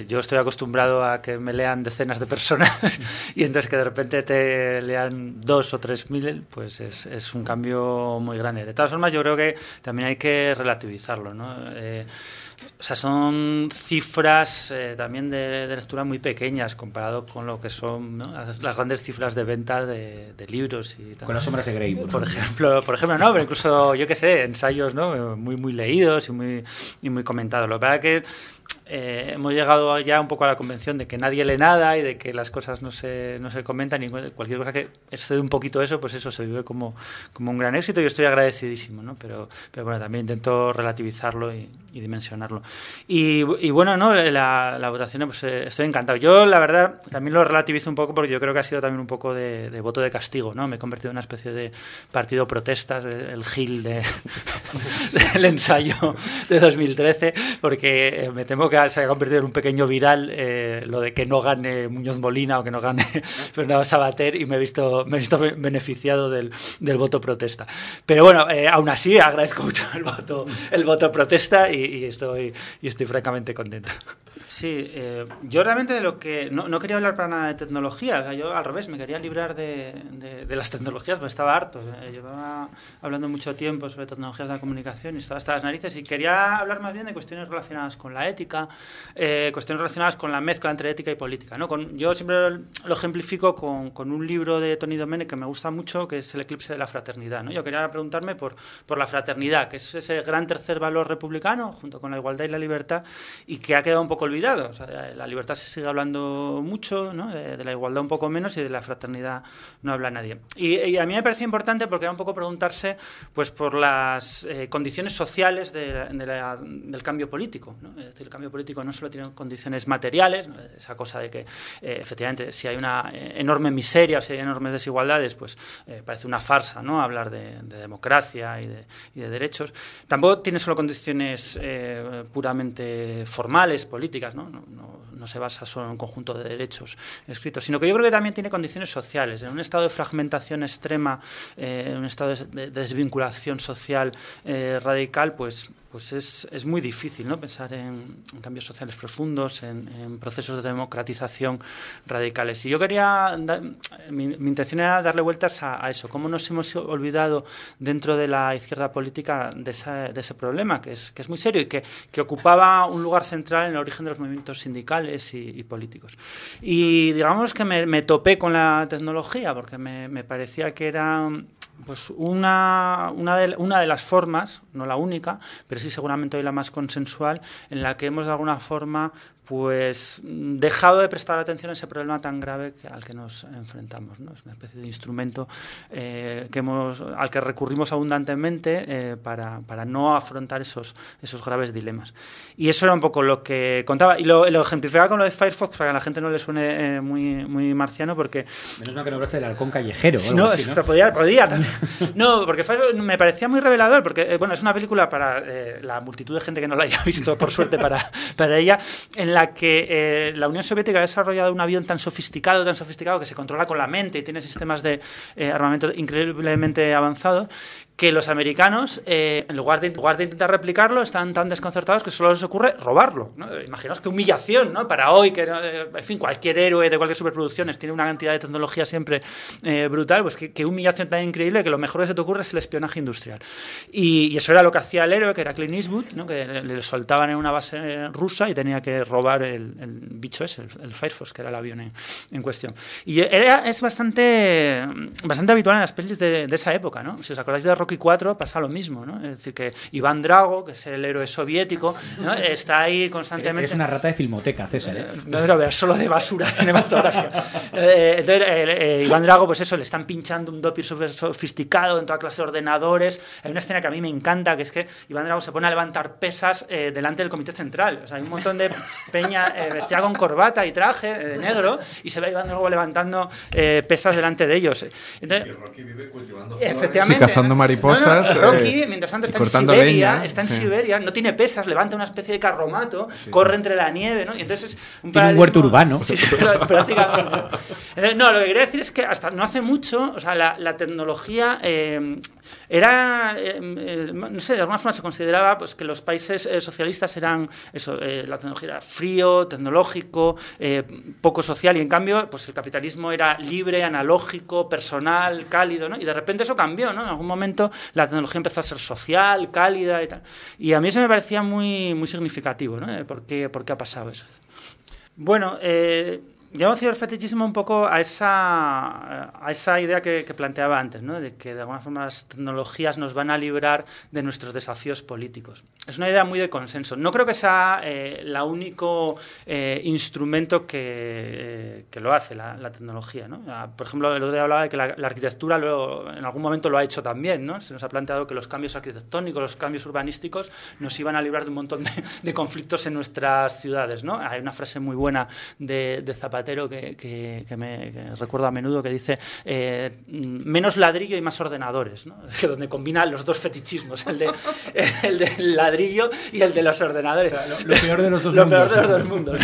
Eh, yo estoy acostumbrado a que me lean decenas de personas y entonces que de repente te lean dos o tres mil, pues es, es un cambio muy grande. De todas formas, yo creo que también hay que relativizarlo, ¿no? Eh, o sea, son cifras eh, también de, lectura muy pequeñas comparado con lo que son las, grandes cifras de venta de, libros. Y con las sombras de Grey, por, ejemplo. Por ejemplo, no, pero incluso, yo qué sé, ensayos ¿no? muy, muy leídos y muy, y muy comentados. Lo que pasa es que eh, hemos llegado ya un poco a la convención de que nadie lee nada y de que las cosas no se, no se comentan y cualquier cosa que excede un poquito eso, pues eso se vive como, como un gran éxito y estoy agradecidísimo, ¿no? Pero, pero bueno, también intento relativizarlo y, dimensionarlo. Y, bueno, ¿no? La, votación, pues eh, estoy encantado. Yo, la verdad, también lo relativizo un poco porque yo creo que ha sido también un poco de, voto de castigo, ¿no? Me he convertido en una especie de partido protestas, el Gil de, del ensayo de 2013, porque eh, me temo que se haya convertido en un pequeño viral eh, lo de que no gane Muñoz Molina o que no gane Fernando Sabater y me he visto, me he visto beneficiado del, del voto protesta. Pero bueno, eh, aún así agradezco mucho el voto, el voto protesta y, y estoy, y estoy francamente contento. Sí, eh, yo realmente de lo que. No, quería hablar para nada de tecnología, yo al revés, me quería librar de, las tecnologías, porque estaba harto. llevaba hablando mucho tiempo sobre tecnologías de la comunicación y estaba hasta las narices. Y quería hablar más bien de cuestiones relacionadas con la ética, eh, cuestiones relacionadas con la mezcla entre ética y política. yo siempre lo ejemplifico con, un libro de Tony Domene que me gusta mucho, que es El eclipse de la fraternidad. ¿no? Yo quería preguntarme por, por la fraternidad, que es ese gran tercer valor republicano, junto con la igualdad y la libertad, y que ha quedado un poco olvidado la libertad se sigue hablando mucho, eh, de, la igualdad un poco menos y de la fraternidad no habla nadie. Y, a mí me parece importante porque era un poco preguntarse pues, por las eh, condiciones sociales del cambio político. el cambio político no solo tiene condiciones materiales, esa cosa de que eh, efectivamente si hay una enorme miseria o si hay enormes desigualdades, pues parece una farsa ¿no? hablar de, democracia y de, derechos. Tampoco tiene solo condiciones puramente formales, políticas ¿no? se basa solo en un conjunto de derechos escritos, sino que yo creo que también tiene condiciones sociales. En un estado de fragmentación extrema, eh, en un estado de desvinculación social eh, radical, pues pues es, muy difícil ¿no? pensar en, cambios sociales profundos, en, procesos de democratización radicales. Y yo quería, mi, intención era darle vueltas a, eso, cómo nos hemos olvidado dentro de la izquierda política de, ese problema, que es, que es muy serio y que, ocupaba un lugar central en el origen de los movimientos sindicales y, políticos. Y digamos que me, topé con la tecnología, porque me, parecía que era pues una, una, de, una de las formas, no la única, pero ...y sí seguramente hoy la más consensual, en la que hemos de alguna forma pues mm, dejado de prestar atención a ese problema tan grave al que nos enfrentamos. Es una especie de instrumento eh, que hemos, al que recurrimos abundantemente eh, para, no afrontar esos, esos graves dilemas. Y eso era un poco lo que contaba. Y lo, ejemplificaba con lo de Firefox, para que a la gente no le suene eh, muy, muy marciano, porque... Menos mal que no hablaste el halcón callejero. no, ¿no? Podía, también. no, porque me parecía muy revelador, porque bueno, es una película para la multitud de gente que no la haya visto, por suerte para, para ella, en la que eh, la Unión Soviética ha desarrollado un avión tan sofisticado, tan sofisticado, que se controla con la mente y tiene sistemas de eh, armamento increíblemente avanzados, que los americanos, eh, en, lugar de, en lugar de intentar replicarlo, están tan desconcertados que solo les ocurre robarlo. Imaginaos qué humillación ¿no? para hoy, que eh, en fin, cualquier héroe de cualquier superproducción tiene una cantidad de tecnología siempre eh, brutal, pues qué, humillación tan increíble que lo mejor que se te ocurre es el espionaje industrial. Y, eso era lo que hacía el héroe, que era Clint Eastwood, ¿no? que le, soltaban en una base rusa y tenía que robar el, bicho ese, el, Firefox, que era el avión en, cuestión. Y era, es bastante, bastante habitual en las pelis de, de esa época, ¿no? Si os acordáis de Rock y 4 pasa lo mismo, ¿no? Es decir, que Iván Drago, que es el héroe soviético, está ahí constantemente... Es una rata de filmoteca, César. ¿eh? Eh, no, era ver, solo de basura eh, entonces, Iván Drago, pues eso, le están pinchando un doping sofisticado en toda clase de ordenadores. Hay una escena que a mí me encanta, que es que Iván Drago se pone a levantar pesas delante del comité central. O sea, hay un montón de peña vestida con corbata y traje de negro y se va Iván Drago levantando pesas delante de ellos. Entonces, Rocky vive Efectivamente. cazando Rocky, eh, mientras tanto, está en Siberia, está en Siberia, no tiene pesas, levanta una especie de carromato, corre entre la nieve, ¿no? Y entonces es un, tiene un huerto urbano. prácticamente. No, lo que quería decir es que hasta no hace mucho, o sea, la, tecnología eh, era, eh, mm, eh, no sé, de alguna forma se consideraba pues, que los países eh, socialistas eran, la tecnología era frío, tecnológico, poco social, y en cambio pues, el capitalismo era libre, analógico, personal, cálido, ¿no? Y de repente eso cambió, ¿no? En algún momento la tecnología empezó a ser social, cálida y tal. Y a mí eso me parecía muy, significativo, ¿no? ¿Por qué, ha pasado eso? Bueno, Llevo el fetichismo un poco a esa, a esa idea que, planteaba antes, de que de alguna forma las tecnologías nos van a librar de nuestros desafíos políticos. Es una idea muy de consenso. No creo que sea eh, el único eh, instrumento que, eh, que, lo hace la, tecnología. Ah, por ejemplo, el otro día hablaba de que la, arquitectura en algún momento lo ha hecho también. ¿no? Se nos ha planteado que los cambios arquitectónicos, los cambios urbanísticos nos iban a librar de un montón de, conflictos en nuestras ciudades. ¿no? Hay una frase muy buena de, de Zapatero que, me recuerdo a menudo que dice eh, menos ladrillo y más ordenadores, ¿no? que donde combina los dos fetichismos, el, de, el del ladrillo y el de los ordenadores. lo, peor de los dos mundos. de los dos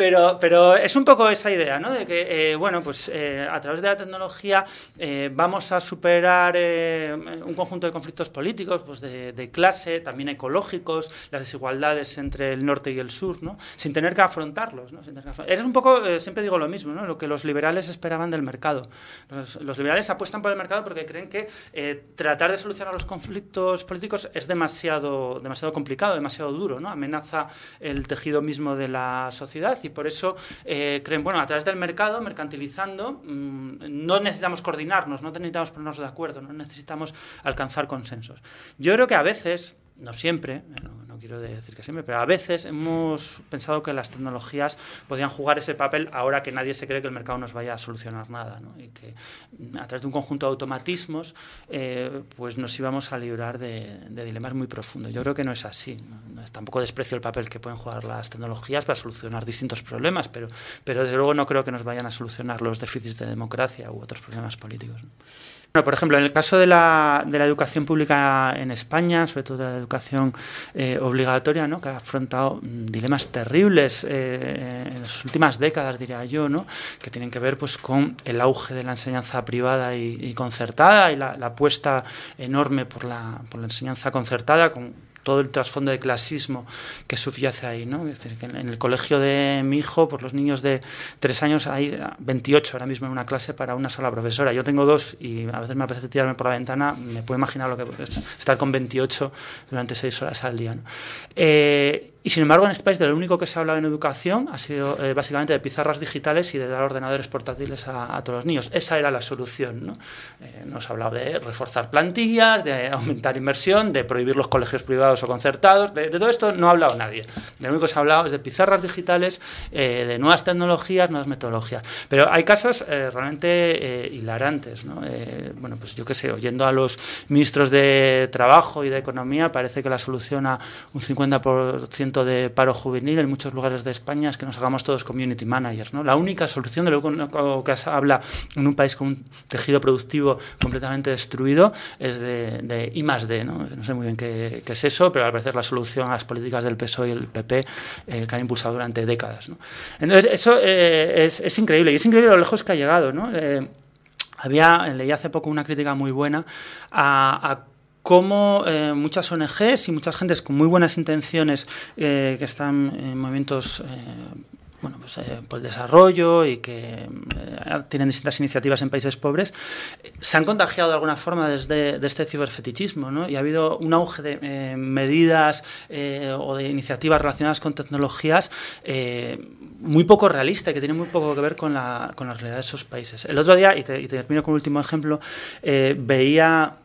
pero, pero es un poco esa idea, ¿no? De que, eh, bueno, pues eh, a través de la tecnología eh, vamos a superar un conjunto de conflictos políticos, pues de, clase, también ecológicos, las desigualdades entre el norte y el sur, ¿no? Sin tener que afrontarlos, ¿no? Sin Es un poco, siempre digo lo mismo, ¿no? Lo que los liberales esperaban del mercado. Los, liberales apuestan por el mercado porque creen que tratar de solucionar los conflictos políticos es demasiado, demasiado complicado, demasiado duro, ¿no? Amenaza el tejido mismo de la sociedad por eso eh, creen, bueno, a través del mercado, mercantilizando, mm, no necesitamos coordinarnos, no necesitamos ponernos de acuerdo, no necesitamos alcanzar consensos. Yo creo que a veces, no siempre, quiero decir que siempre, pero a veces hemos pensado que las tecnologías podían jugar ese papel ahora que nadie se cree que el mercado nos vaya a solucionar nada, ¿no? y que mm, a través de un conjunto de automatismos eh, pues nos íbamos a librar de, dilemas muy profundos. Yo creo que no es así. Tampoco desprecio el papel que pueden jugar las tecnologías para solucionar distintos problemas, pero, pero desde luego no creo que nos vayan a solucionar los déficits de democracia u otros problemas políticos. Bueno, por ejemplo, en el caso de la, de la educación pública en España, sobre todo la educación eh, obligatoria, ¿no? que ha afrontado mm, dilemas terribles eh, en las últimas décadas, diría yo, ¿no? que tienen que ver pues, con el auge de la enseñanza privada y, concertada y la, la, apuesta enorme por la, por la enseñanza concertada, con todo el trasfondo de clasismo que subyace ahí, ¿no? Es decir, que en el colegio de mi hijo, por pues los niños de tres años hay 28 ahora mismo en una clase para una sola profesora. Yo tengo dos y a veces me apetece tirarme por la ventana, me puedo imaginar lo que es estar con 28 durante seis horas al día, ¿no? Eh, y sin embargo, en este país de lo único que se ha hablado en educación ha sido eh, básicamente de pizarras digitales y de dar ordenadores portátiles a, todos los niños. Esa era la solución. ¿no? Eh, se ha hablado de reforzar plantillas, de aumentar inversión, de prohibir los colegios privados o concertados. De, todo esto no ha hablado nadie. De lo único que se ha hablado es de pizarras digitales, eh, de nuevas tecnologías, nuevas metodologías. Pero hay casos realmente hilarantes. ¿no? bueno, pues yo qué sé, oyendo a los ministros de Trabajo y de Economía, parece que la solución a un 50% de paro juvenil en muchos lugares de España es que nos hagamos todos community managers. ¿no? La única solución de lo que habla en un país con un tejido productivo completamente destruido es de, de I más D. ¿no? sé muy bien qué, es eso, pero al parecer la solución a las políticas del PSOE y el PP eh, que han impulsado durante décadas. Entonces, eso eh, es, increíble y es increíble lo lejos que ha llegado. ¿no? Eh, había, leí hace poco una crítica muy buena a cómo eh, muchas ONGs y muchas gentes con muy buenas intenciones eh, que están en movimientos eh, bueno, pues, por el desarrollo y que tienen distintas iniciativas en países pobres, se han contagiado de alguna forma desde de este ciberfetichismo, Y ha habido un auge de medidas o de iniciativas relacionadas con tecnologías muy poco realista, que tienen muy poco que ver con la, con la realidad de esos países. El otro día, y, te, termino con un último ejemplo, veía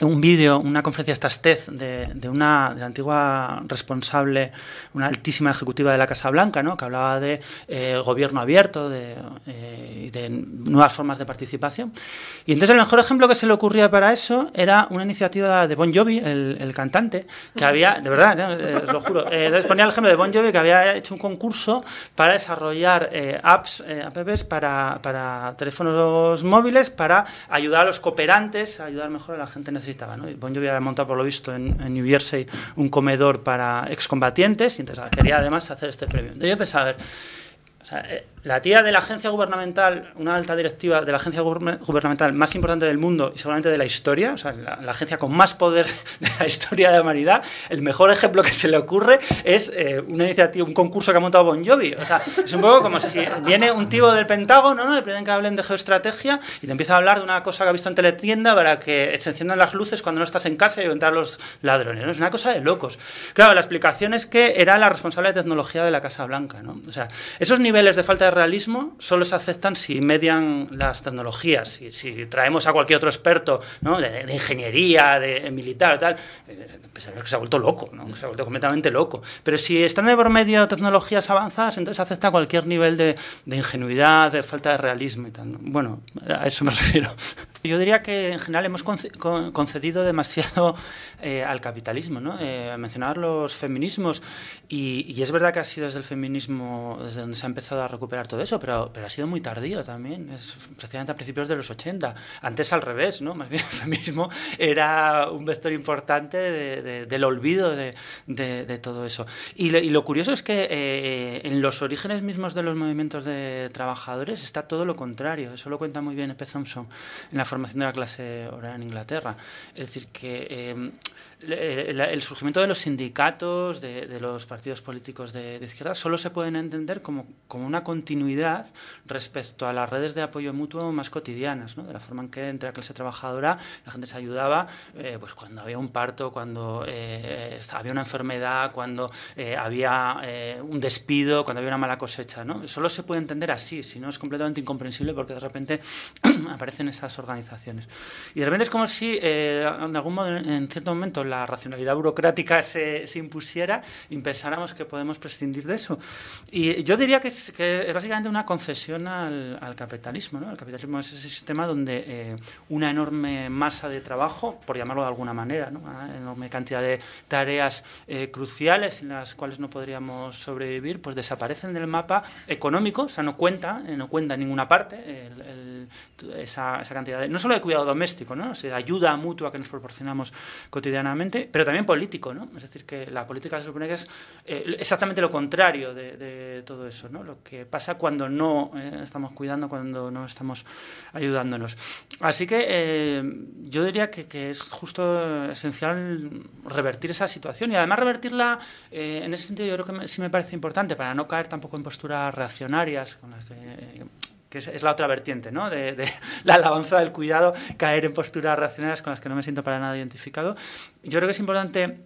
un vídeo, una conferencia TED de, de una de la antigua responsable, una altísima ejecutiva de la Casa Blanca, ¿no? que hablaba de eh, gobierno abierto de, eh, de nuevas formas de participación. Y entonces el mejor ejemplo que se le ocurría para eso era una iniciativa de Bon Jovi, el, el cantante, que había, de verdad, eh, lo juro, ponía el ejemplo de Bon Jovi que había hecho un concurso para desarrollar apps, apps para, para teléfonos móviles, para ayudar a los cooperantes, ayudar mejor a la gente necesitada yo ¿no? había montado, por lo visto, en, New Jersey un comedor para excombatientes y entonces quería además hacer este premio. Entonces yo pensaba, a ver, eh, la tía de la agencia gubernamental, una alta directiva de la agencia gubernamental más importante del mundo y seguramente de la historia, o sea, la, agencia con más poder de la historia de la humanidad, el mejor ejemplo que se le ocurre es eh, una iniciativa, un concurso que ha montado Bon Jovi. O sea, es un poco como si viene un tío del Pentágono, ¿no? Le piden que hablen de geoestrategia y te empieza a hablar de una cosa que ha visto en teletienda para que se enciendan las luces cuando no estás en casa y entrar los ladrones, Es una cosa de locos. Claro, la explicación es que era la responsable de tecnología de la Casa Blanca, ¿no? O sea, esos niveles de falta de realismo solo se aceptan si median las tecnologías, si, si traemos a cualquier otro experto de, ingeniería, de, militar, tal, eh, pues que se ha vuelto loco, se ha vuelto completamente loco. Pero si están de por medio tecnologías avanzadas, entonces acepta cualquier nivel de, de ingenuidad, de falta de realismo y Bueno, a eso me refiero. Yo diría que en general hemos concedido demasiado eh, al capitalismo, ¿no? Eh, mencionar los feminismos y, y es verdad que ha sido desde el feminismo desde donde se ha empezado a recuperar todo eso, pero, pero ha sido muy tardío también, es precisamente a principios de los 80. Antes al revés, ¿no? Más bien el feminismo era un vector importante del olvido de, de todo eso. Y, lo curioso es que eh, en los orígenes mismos de los movimientos de trabajadores está todo lo contrario. Eso lo cuenta muy bien Epe Thompson en la formación de la clase obrera en Inglaterra. Es decir, que em, eh, el, surgimiento de los sindicatos, de, los partidos políticos de, izquierda, solo se pueden entender como, como una continuidad continuidad respecto a las redes de apoyo mutuo más cotidianas, de la forma en que entre la clase trabajadora la gente se ayudaba eh, pues cuando había un parto, cuando eh, había una enfermedad, cuando eh, había un despido, cuando había una mala cosecha. ¿no? Solo se puede entender así, si no es completamente incomprensible porque de repente aparecen esas organizaciones. Y de repente es como si algún en cierto momento, la racionalidad burocrática se, impusiera y pensáramos que podemos prescindir de eso. Y yo diría que que básicamente una concesión al, capitalismo. El capitalismo es ese sistema donde eh, una enorme masa de trabajo, por llamarlo de alguna manera, una enorme cantidad de tareas eh, cruciales en las cuales no podríamos sobrevivir, pues desaparecen del mapa económico, o sea, no cuenta, eh, no cuenta en ninguna parte esa, cantidad, no solo de cuidado doméstico, ¿no? de ayuda mutua que nos proporcionamos cotidianamente, pero también político, Es decir, que la política se supone que es exactamente lo contrario de, de todo eso, ¿no? Lo que pasa cuando no eh, estamos cuidando, cuando no estamos ayudándonos. Así que eh, yo diría que, es justo eh, esencial revertir esa situación y además revertirla en ese sentido yo creo que sí me parece importante para no caer tampoco en posturas reaccionarias con las que es, la otra vertiente, ¿no? De, de, la alabanza del cuidado, caer en posturas reaccionarias con las que no me siento para nada identificado. Yo creo que es importante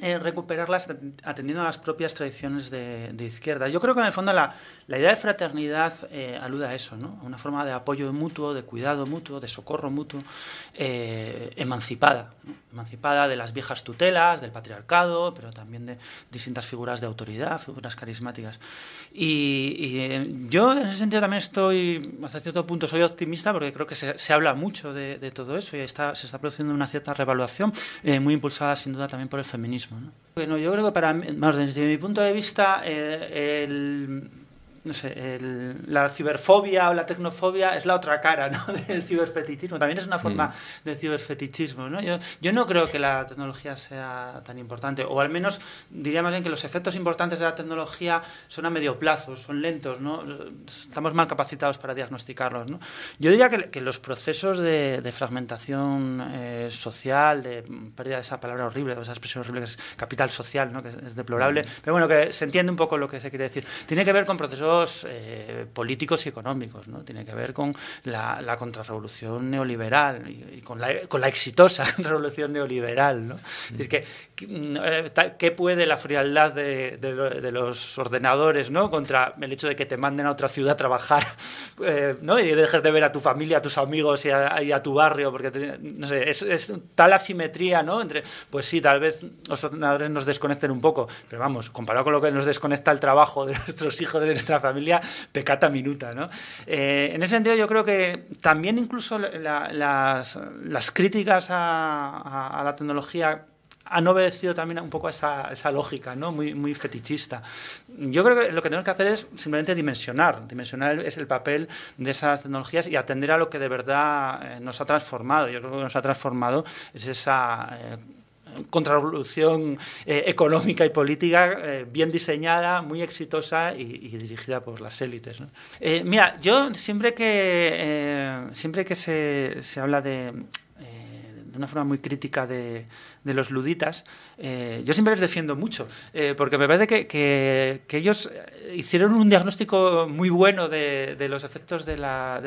eh, recuperarlas atendiendo a las propias tradiciones de, de, izquierda. Yo creo que en el fondo la, la idea de fraternidad eh, alude a eso, ¿no? a una forma de apoyo mutuo, de cuidado mutuo, de socorro mutuo, eh, emancipada, emancipada de las viejas tutelas, del patriarcado, pero también de distintas figuras de autoridad, figuras carismáticas. Y, eh, yo en ese sentido también estoy, hasta cierto punto, soy optimista porque creo que se, se habla mucho de, de, todo eso y está, se está produciendo una cierta revaluación, muy impulsada sin duda también por el feminismo. Bueno, yo creo que para, más desde mi punto de vista, eh, el no sé, la ciberfobia o la tecnofobia es la otra cara ¿no? del ciberfetichismo. También es una mm. forma de ciberfetichismo. ¿no? Yo, no creo que la tecnología sea tan importante, o al menos diría más bien que los efectos importantes de la tecnología son a medio plazo, son lentos, ¿no? estamos mal capacitados para diagnosticarlos. Yo diría que, los procesos de, fragmentación eh, social, de pérdida de esa palabra horrible, de esa expresión horrible que es capital social, ¿no? que es deplorable, mm. pero bueno, que se entiende un poco lo que se quiere decir. Tiene que ver con procesos eh, políticos y económicos, ¿no? Tiene que ver con la, contrarrevolución neoliberal y, con, la, con, la, exitosa revolución neoliberal, ¿no? Es decir, que, que, mm, eh, puede la frialdad de, los ordenadores, ¿no? Contra el hecho de que te manden a otra ciudad a trabajar, eh, ¿no? Y dejes de ver a tu familia, a tus amigos y a, tu barrio, porque, no sé, es, tal asimetría, ¿no? Entre, pues sí, tal vez los ordenadores nos desconecten un poco, pero vamos, comparado con lo que nos desconecta el trabajo de nuestros hijos, de nuestra familia pecata minuta. ¿no? Eh, en ese sentido yo creo que también incluso las, críticas a, la tecnología han obedecido también un poco a esa, lógica, ¿no? Muy, fetichista. Yo creo que lo que tenemos que hacer es simplemente dimensionar. Dimensionar es el papel de esas tecnologías y atender a lo que de verdad eh, nos ha transformado. Yo creo que nos ha transformado es esa... Eh, contrarrevolución eh, económica y política eh, bien diseñada, muy exitosa y, dirigida por las élites. Eh, mira, yo siempre que, siempre que se, se habla de, de una forma muy crítica de, los luditas, yo siempre les defiendo mucho, porque me parece que, que ellos eh, hicieron un diagnóstico muy bueno de, los efectos de la,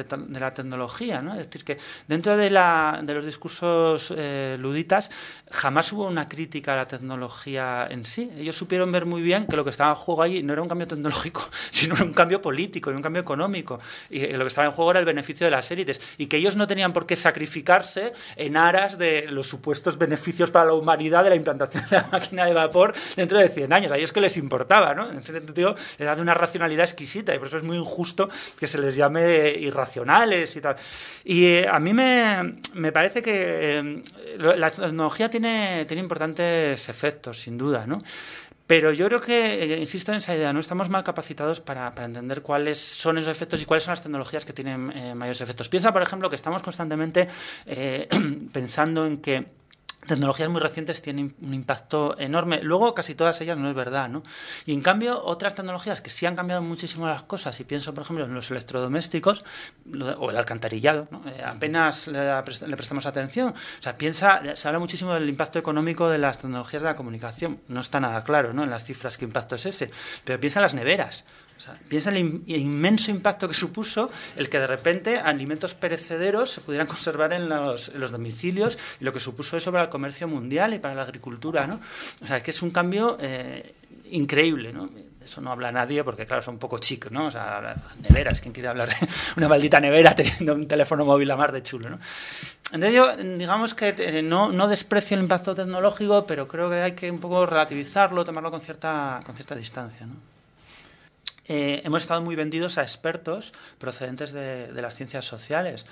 tecnología. Es decir, que dentro de, los discursos eh, luditas jamás hubo una crítica a la tecnología en sí. Ellos supieron ver muy bien que lo que estaba en juego ahí no era un cambio tecnológico, sino un cambio político y un cambio económico. Y eh, lo que estaba en juego era el beneficio de las élites. Y que ellos no tenían por qué sacrificarse en aras de los supuestos beneficios para la humanidad de la implantación de la máquina de vapor dentro de 100 años. A ellos que les importaba, ¿no? En ese sentido, de una racionalidad exquisita y por eso es muy injusto que se les llame irracionales y tal. Y eh, a mí me, parece que eh, la tecnología tiene, tiene importantes efectos, sin duda, ¿no? Pero yo creo que, eh, insisto en esa idea, no estamos mal capacitados para, para entender cuáles son esos efectos y cuáles son las tecnologías que tienen mayores efectos. Piensa, por ejemplo, que estamos constantemente pensando en que tecnologías muy recientes tienen un impacto enorme. Luego, casi todas ellas no es verdad, ¿no? Y en cambio, otras tecnologías que sí han cambiado muchísimo las cosas, y pienso, por ejemplo, en los electrodomésticos o el alcantarillado, eh, apenas le, prestamos atención. O sea, piensa, se habla muchísimo del impacto económico de las tecnologías de la comunicación. No está nada claro, ¿no? En las cifras qué impacto es ese. Pero piensa en las neveras. O sea, piensa en el, inmenso impacto que supuso el que de repente alimentos perecederos se pudieran conservar en los, domicilios y lo que supuso eso para el comercio mundial y para la agricultura. ¿no? O sea, es que es un cambio eh, increíble. ¿no? eso no habla nadie porque, claro, son un poco chicos, ¿no? O sea, neveras, ¿quién quiere hablar de una maldita nevera teniendo un teléfono móvil a mar de chulo, ¿no? Entonces yo, digamos que eh, no, no, desprecio el impacto tecnológico, pero creo que hay que un poco relativizarlo, tomarlo con cierta, con cierta distancia, ¿no? Eh, hemos estado muy vendidos a expertos procedentes de, las ciencias sociales.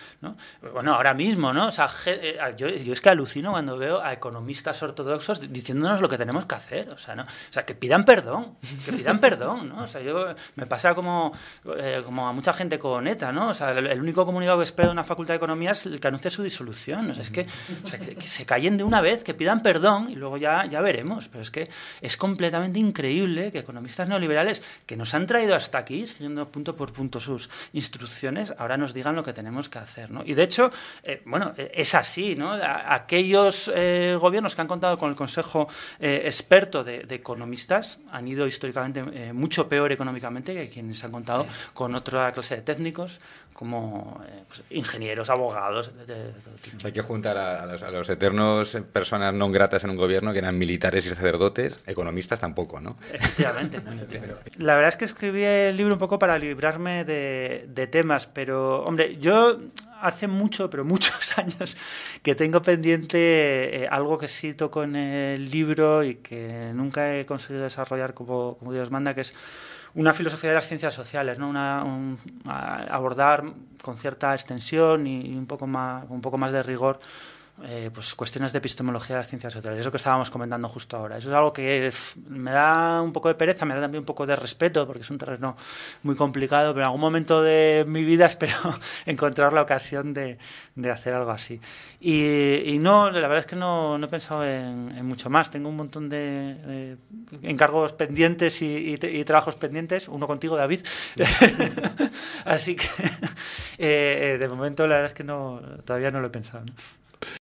Bueno, ahora mismo, ¿no? O sea, eh, yo, es que alucino cuando veo a economistas ortodoxos diciéndonos lo que tenemos que hacer. O sea, ¿no? o sea que pidan perdón, que pidan perdón. ¿no? O sea, yo me pasa como, eh, como a mucha gente con ETA, ¿no? O sea, el, único comunicado que espero de una facultad de economía es el que anuncie su disolución. es que, o sea, que, se callen de una vez, que pidan perdón y luego ya, ya veremos. Pero es que es completamente increíble que economistas neoliberales que nos han traído ido hasta aquí, siguiendo punto por punto sus instrucciones, ahora nos digan lo que tenemos que hacer. ¿no? Y de hecho, eh, bueno, eh, es así, ¿no? Aquellos eh, gobiernos que han contado con el Consejo experto de, de, economistas han ido históricamente mucho peor económicamente que quienes han contado con otra clase de técnicos, como eh, pues, ingenieros, abogados. Hay que juntar a, los, eternos personas no gratas en un gobierno, que eran militares y sacerdotes, economistas tampoco, ¿no? La verdad es que escribí el libro un poco para librarme de, temas, pero, hombre, yo hace mucho, pero muchos años, que tengo pendiente eh, algo que sí toco en el libro y que nunca he conseguido desarrollar como, como Dios manda, que es una filosofía de las ciencias sociales, ¿no? un, abordar con cierta extensión y, un, poco más, un poco más de rigor eh, pues cuestiones de epistemología de las ciencias sociales, eso que estábamos comentando justo ahora. Eso es algo que me da un poco de pereza, me da también un poco de respeto, porque es un terreno muy complicado, pero en algún momento de mi vida espero encontrar la ocasión de, de hacer algo así. Y, no, la verdad es que no, no he pensado en, mucho más. Tengo un montón de, encargos pendientes y, trabajos pendientes, uno contigo, David. así que eh, eh, de momento la verdad es que no, todavía no lo he pensado.